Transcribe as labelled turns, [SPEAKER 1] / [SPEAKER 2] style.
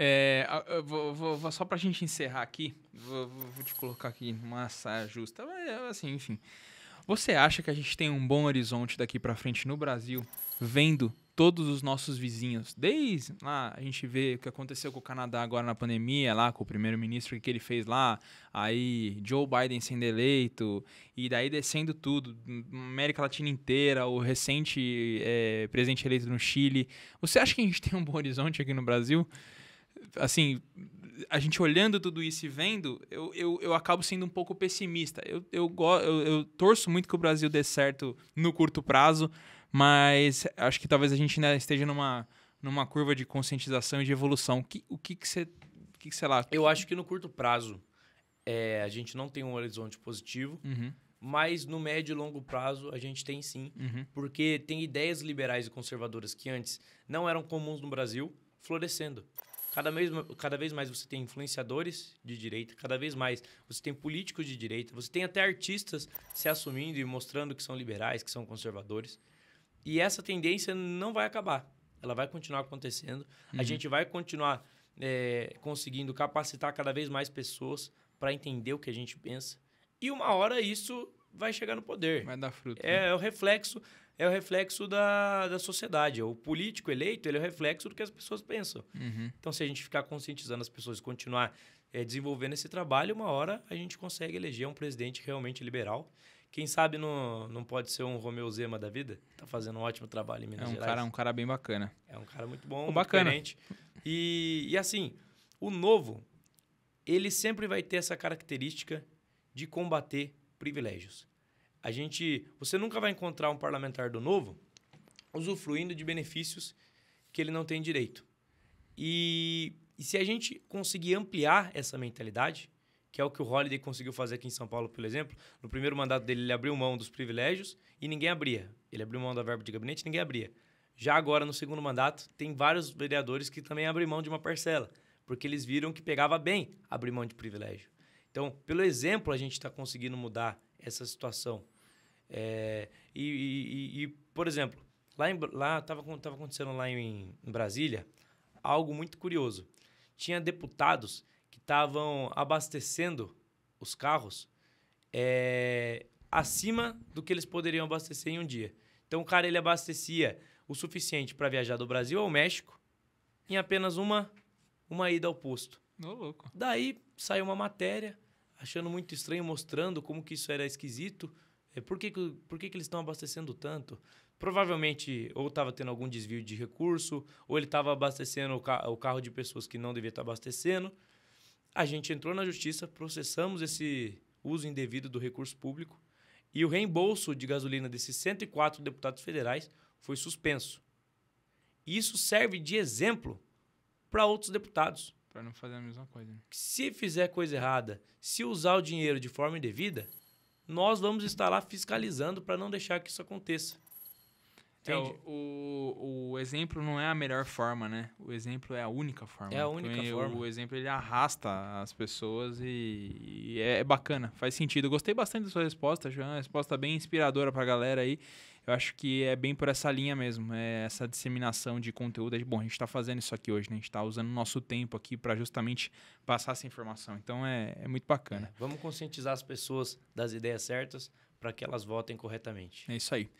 [SPEAKER 1] É, vou, vou, só pra gente encerrar aqui, vou, vou te colocar aqui uma saia justa. Assim, enfim. Você acha que a gente tem um bom horizonte daqui para frente no Brasil, vendo todos os nossos vizinhos? Desde lá, a gente vê o que aconteceu com o Canadá agora na pandemia, lá com o primeiro-ministro que ele fez lá, aí Joe Biden sendo eleito, e daí descendo tudo, América Latina inteira, o recente é, presidente eleito no Chile. Você acha que a gente tem um bom horizonte aqui no Brasil? assim, a gente olhando tudo isso e vendo, eu, eu, eu acabo sendo um pouco pessimista. Eu, eu, eu, eu torço muito que o Brasil dê certo no curto prazo, mas acho que talvez a gente ainda esteja numa, numa curva de conscientização e de evolução. Que, o que que você...
[SPEAKER 2] Que, que, sei lá... Eu acho que no curto prazo é, a gente não tem um horizonte positivo, uhum. mas no médio e longo prazo a gente tem sim, uhum. porque tem ideias liberais e conservadoras que antes não eram comuns no Brasil, florescendo. Cada vez, cada vez mais você tem influenciadores de direita, cada vez mais você tem políticos de direita, você tem até artistas se assumindo e mostrando que são liberais, que são conservadores. E essa tendência não vai acabar. Ela vai continuar acontecendo. Uhum. A gente vai continuar é, conseguindo capacitar cada vez mais pessoas para entender o que a gente pensa. E uma hora isso vai chegar no poder. Vai dar fruto. É, né? é o reflexo é o reflexo da, da sociedade. O político eleito ele é o reflexo do que as pessoas pensam. Uhum. Então, se a gente ficar conscientizando as pessoas e continuar é, desenvolvendo esse trabalho, uma hora a gente consegue eleger um presidente realmente liberal. Quem sabe não, não pode ser um Romeu Zema da vida? Tá fazendo um ótimo trabalho em é Minas é um Gerais. Cara, um
[SPEAKER 1] cara bem bacana. É
[SPEAKER 2] um cara muito bom, oh, bacana. E, e assim, o novo, ele sempre vai ter essa característica de combater privilégios. A gente, você nunca vai encontrar um parlamentar do novo usufruindo de benefícios que ele não tem direito. E, e se a gente conseguir ampliar essa mentalidade, que é o que o Holliday conseguiu fazer aqui em São Paulo, por exemplo, no primeiro mandato dele ele abriu mão dos privilégios e ninguém abria. Ele abriu mão da verba de gabinete, ninguém abria. Já agora no segundo mandato tem vários vereadores que também abrem mão de uma parcela, porque eles viram que pegava bem abrir mão de privilégio. Então, pelo exemplo, a gente está conseguindo mudar essa situação. É, e, e, e, por exemplo, lá estava lá, tava acontecendo lá em, em Brasília algo muito curioso. Tinha deputados que estavam abastecendo os carros é, acima do que eles poderiam abastecer em um dia. Então, o cara ele abastecia o suficiente para viajar do Brasil ao México em apenas uma, uma ida ao posto. Ô, louco. Daí, saiu uma matéria achando muito estranho, mostrando como que isso era esquisito. É, por que, por que, que eles estão abastecendo tanto? Provavelmente ou estava tendo algum desvio de recurso, ou ele estava abastecendo o, ca o carro de pessoas que não devia estar tá abastecendo. A gente entrou na justiça, processamos esse uso indevido do recurso público e o reembolso de gasolina desses 104 deputados federais foi suspenso. E isso serve de exemplo para outros deputados. Para não fazer a mesma coisa. Né? Se fizer coisa errada, se usar o dinheiro de
[SPEAKER 1] forma indevida, nós vamos estar lá fiscalizando para não deixar que isso aconteça. É, o, o, exemplo não é a melhor forma, né? O exemplo é a única forma. É a única forma. O exemplo ele arrasta as pessoas e, e é, é bacana, faz sentido. Gostei bastante da sua resposta, João. É uma resposta bem inspiradora para a galera aí. Eu acho que é bem por essa linha mesmo, é essa disseminação de conteúdo. Bom, a gente está fazendo isso aqui hoje, né? A gente está usando nosso tempo aqui para justamente passar essa informação. Então é, é muito bacana. É,
[SPEAKER 2] vamos conscientizar as pessoas das ideias certas para que elas votem corretamente. É isso
[SPEAKER 1] aí.